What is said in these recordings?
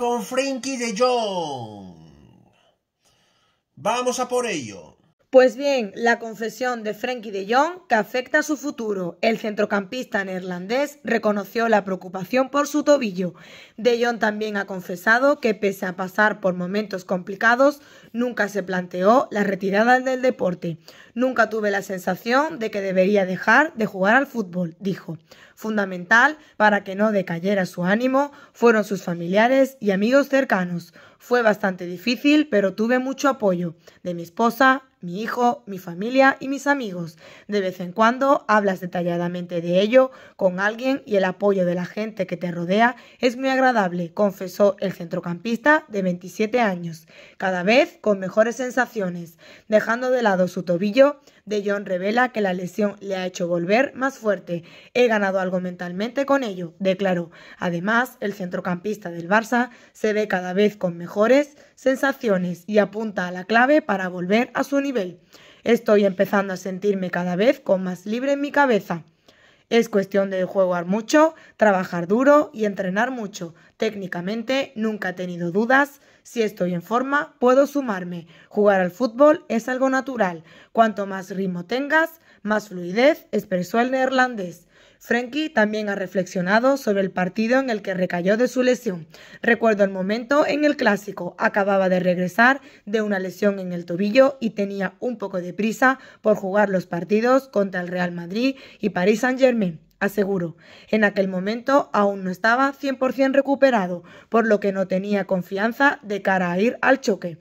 con Frankie de John, Vamos a por ello. Pues bien, la confesión de Frenkie de Jong que afecta a su futuro. El centrocampista neerlandés reconoció la preocupación por su tobillo. De Jong también ha confesado que pese a pasar por momentos complicados, nunca se planteó la retirada del deporte. Nunca tuve la sensación de que debería dejar de jugar al fútbol, dijo. Fundamental para que no decayera su ánimo fueron sus familiares y amigos cercanos. Fue bastante difícil, pero tuve mucho apoyo de mi esposa, mi hijo, mi familia y mis amigos. De vez en cuando hablas detalladamente de ello con alguien y el apoyo de la gente que te rodea es muy agradable, confesó el centrocampista de 27 años, cada vez con mejores sensaciones, dejando de lado su tobillo. De John revela que la lesión le ha hecho volver más fuerte. He ganado algo mentalmente con ello, declaró. Además, el centrocampista del Barça se ve cada vez con mejores sensaciones y apunta a la clave para volver a su nivel. Estoy empezando a sentirme cada vez con más libre en mi cabeza. Es cuestión de jugar mucho, trabajar duro y entrenar mucho. Técnicamente nunca he tenido dudas si estoy en forma, puedo sumarme. Jugar al fútbol es algo natural. Cuanto más ritmo tengas, más fluidez, expresó el neerlandés. Frenkie también ha reflexionado sobre el partido en el que recayó de su lesión. Recuerdo el momento en el clásico. Acababa de regresar de una lesión en el tobillo y tenía un poco de prisa por jugar los partidos contra el Real Madrid y París Saint-Germain. Aseguro, En aquel momento aún no estaba 100% recuperado, por lo que no tenía confianza de cara a ir al choque.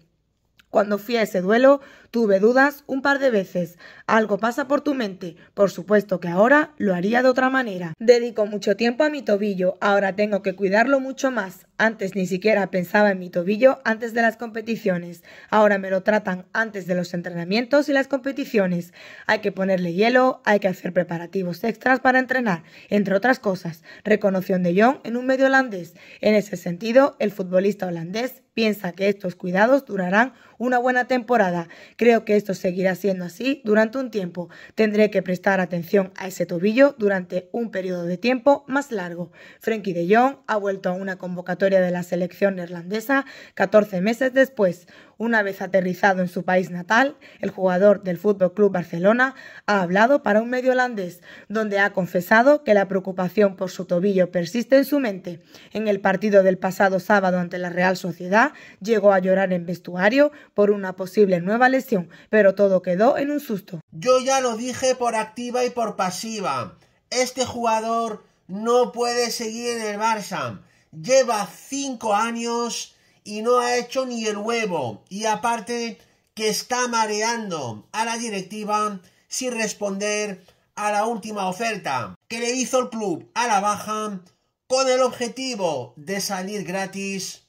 Cuando fui a ese duelo, Tuve dudas un par de veces. Algo pasa por tu mente. Por supuesto que ahora lo haría de otra manera. Dedico mucho tiempo a mi tobillo. Ahora tengo que cuidarlo mucho más. Antes ni siquiera pensaba en mi tobillo antes de las competiciones. Ahora me lo tratan antes de los entrenamientos y las competiciones. Hay que ponerle hielo, hay que hacer preparativos extras para entrenar, entre otras cosas. Reconoció de Jong en un medio holandés. En ese sentido, el futbolista holandés piensa que estos cuidados durarán una buena temporada, Creo que esto seguirá siendo así durante un tiempo. Tendré que prestar atención a ese tobillo durante un periodo de tiempo más largo. Frenkie de Jong ha vuelto a una convocatoria de la selección neerlandesa 14 meses después. Una vez aterrizado en su país natal, el jugador del Fútbol Club Barcelona ha hablado para un medio holandés, donde ha confesado que la preocupación por su tobillo persiste en su mente. En el partido del pasado sábado ante la Real Sociedad, llegó a llorar en vestuario por una posible nueva lesión, pero todo quedó en un susto. Yo ya lo dije por activa y por pasiva. Este jugador no puede seguir en el Barça. Lleva cinco años y no ha hecho ni el huevo y aparte que está mareando a la directiva sin responder a la última oferta que le hizo el club a la baja con el objetivo de salir gratis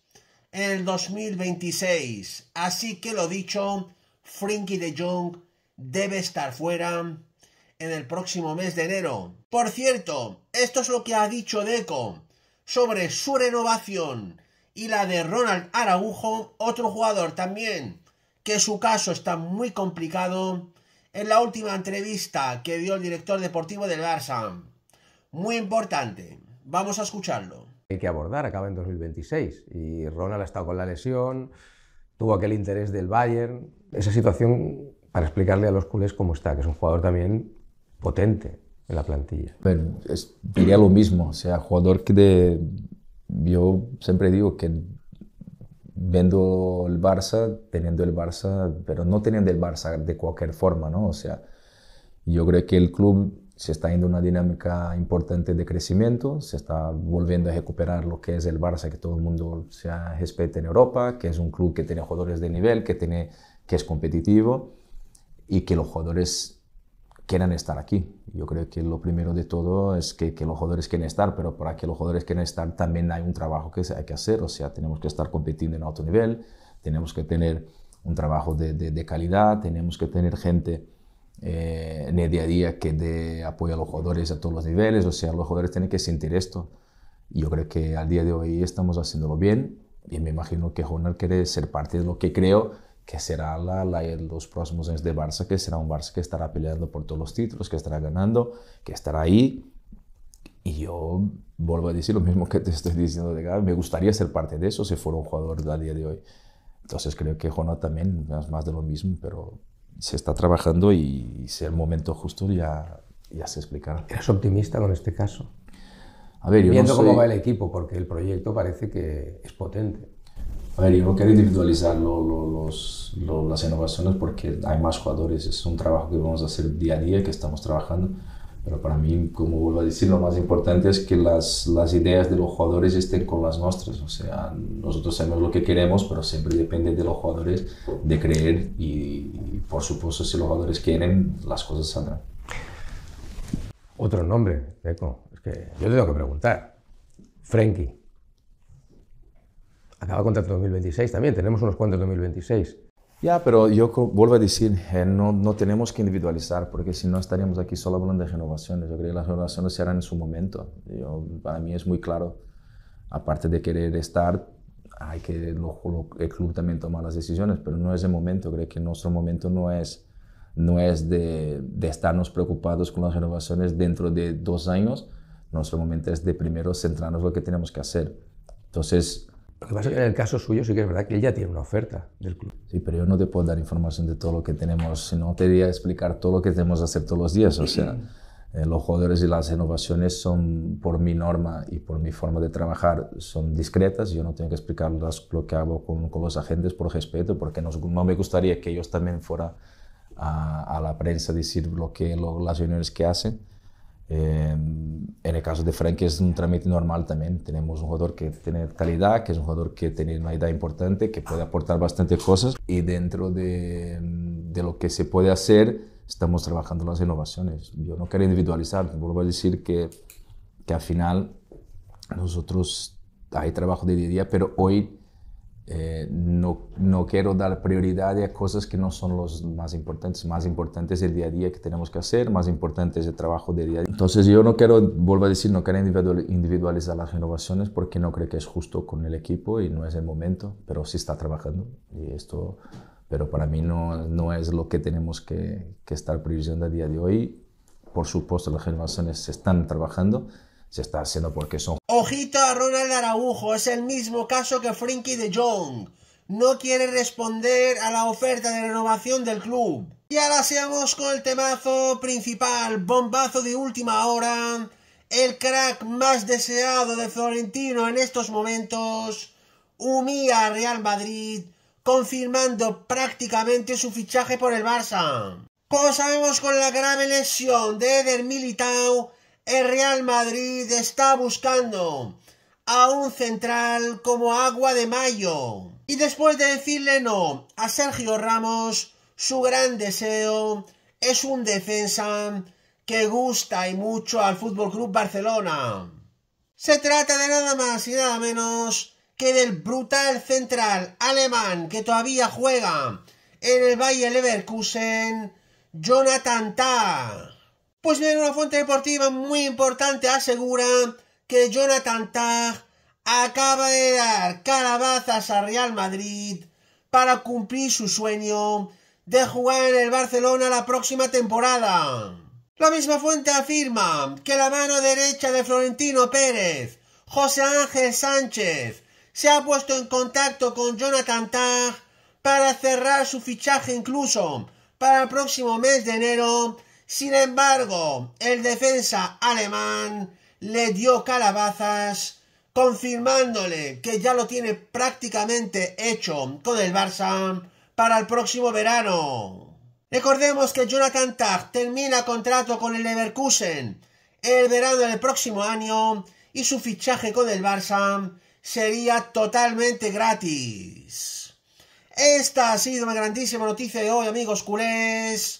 en el 2026. Así que lo dicho, Frinky de Jong debe estar fuera en el próximo mes de enero. Por cierto, esto es lo que ha dicho Deco sobre su renovación y la de Ronald Aragujo, otro jugador también que su caso está muy complicado, en la última entrevista que dio el director deportivo del Barça. Muy importante, vamos a escucharlo. Hay que abordar, acaba en 2026 y Ronald ha estado con la lesión, tuvo aquel interés del Bayern, esa situación para explicarle a los culés cómo está, que es un jugador también potente en la plantilla. Pero diría lo mismo, o sea, jugador que de yo siempre digo que vendo el Barça, teniendo el Barça, pero no teniendo el Barça de cualquier forma, ¿no? O sea, yo creo que el club se está yendo una dinámica importante de crecimiento, se está volviendo a recuperar lo que es el Barça, que todo el mundo se respeta en Europa, que es un club que tiene jugadores de nivel, que, tiene, que es competitivo y que los jugadores quieran estar aquí. Yo creo que lo primero de todo es que, los jugadores quieren estar, pero para que los jugadores quieran estar también hay un trabajo que hay que hacer, o sea, tenemos que estar compitiendo en alto nivel, tenemos que tener un trabajo de, calidad, tenemos que tener gente eh, en el día a día que dé apoyo a los jugadores a todos los niveles, o sea, los jugadores tienen que sentir esto. Yo creo que al día de hoy estamos haciéndolo bien y me imagino que Jonar quiere ser parte de lo que creo que será la, la, los próximos años de Barça, que será un Barça que estará peleando por todos los títulos, que estará ganando, que estará ahí. Y yo vuelvo a decir lo mismo que te estoy diciendo de cara, me gustaría ser parte de eso si fuera un jugador del día de hoy. Entonces creo que Jonah también es más de lo mismo, pero se está trabajando y si el momento justo ya, ya se explicará. ¿Eres optimista con este caso? A ver, yo Viendo cómo va el equipo, porque el proyecto parece que es potente. A ver, yo quiero individualizar los, las innovaciones porque hay más jugadores, es un trabajo que vamos a hacer día a día, que estamos trabajando, pero para mí, como vuelvo a decir, lo más importante es que las, ideas de los jugadores estén con las nuestras, o sea, nosotros sabemos lo que queremos, pero siempre depende de los jugadores de creer y, por supuesto, si los jugadores quieren, las cosas saldrán. Otro nombre, Eco, es que yo tengo que preguntar, frankie Acaba contrato 2026 también, tenemos unos cuantos 2026. Ya, pero yo vuelvo a decir, eh, no, no, tenemos que individualizar, porque si no estaríamos aquí solo hablando de renovaciones. Yo creo que las renovaciones se harán en su momento. Yo, para mí es muy claro, aparte de querer estar, hay que lo, el club también tomar las decisiones, pero no es el momento. Creo que nuestro momento no es, no es de, de estarnos preocupados con las renovaciones dentro de dos años. Nuestro momento es de primero centrarnos en lo que tenemos que hacer. Entonces, lo que pasa que en el caso suyo sí que es verdad que él ya tiene una oferta del club. Sí, pero yo no te puedo dar información de todo lo que tenemos, sino te voy a explicar todo lo que tenemos que hacer todos los días. O sea, eh, los jugadores y las renovaciones son, por mi norma y por mi forma de trabajar, son discretas. Yo no tengo que explicar lo que hago con, los agentes por respeto, porque no, me gustaría que ellos también fueran a, la prensa a decir lo que, las reuniones que hacen eh, en el caso de Frank es un trámite normal también. Tenemos un jugador que tiene calidad, que es un jugador que tiene una edad importante, que puede aportar bastantes cosas. Y dentro de, de, lo que se puede hacer, estamos trabajando las innovaciones. Yo no quiero individualizar, vuelvo a decir que, que al final nosotros hay trabajo de día a día, pero hoy eh, no, no, quiero dar prioridad a cosas que no son los más importantes. Más importante es el día a día que tenemos que hacer, más importante es el trabajo de día a día. Entonces yo no quiero, vuelvo a decir, no quiero individualizar las renovaciones porque no creo que es justo con el equipo y no es el momento, pero sí está trabajando y esto, pero para mí no, no es lo que tenemos que, que estar priorizando a día de hoy. Por supuesto, las renovaciones se están trabajando, se está haciendo porque son... Ojito a Ronald Araujo, es el mismo caso que Frinky de Jong. No quiere responder a la oferta de renovación del club. Y ahora seamos con el temazo principal, bombazo de última hora, el crack más deseado de Florentino en estos momentos, humía a Real Madrid, confirmando prácticamente su fichaje por el Barça. Como sabemos con la grave lesión de Eder Militao, el Real Madrid está buscando a un central como agua de mayo. Y después de decirle no a Sergio Ramos, su gran deseo es un defensa que gusta y mucho al Fútbol Club Barcelona. Se trata de nada más y nada menos que del brutal central alemán que todavía juega en el Bayer Leverkusen, Jonathan Tah. Pues bien, una fuente deportiva muy importante asegura que Jonathan Tag acaba de dar calabazas a Real Madrid para cumplir su sueño de jugar en el Barcelona la próxima temporada. La misma fuente afirma que la mano derecha de Florentino Pérez, José Ángel Sánchez, se ha puesto en contacto con Jonathan Tag para cerrar su fichaje incluso para el próximo mes de enero sin embargo, el defensa alemán le dio calabazas, confirmándole que ya lo tiene prácticamente hecho con el Barça para el próximo verano. Recordemos que Jonathan Tag termina contrato con el Leverkusen el verano del próximo año y su fichaje con el Barça sería totalmente gratis. Esta ha sido una grandísima noticia de hoy, amigos culés.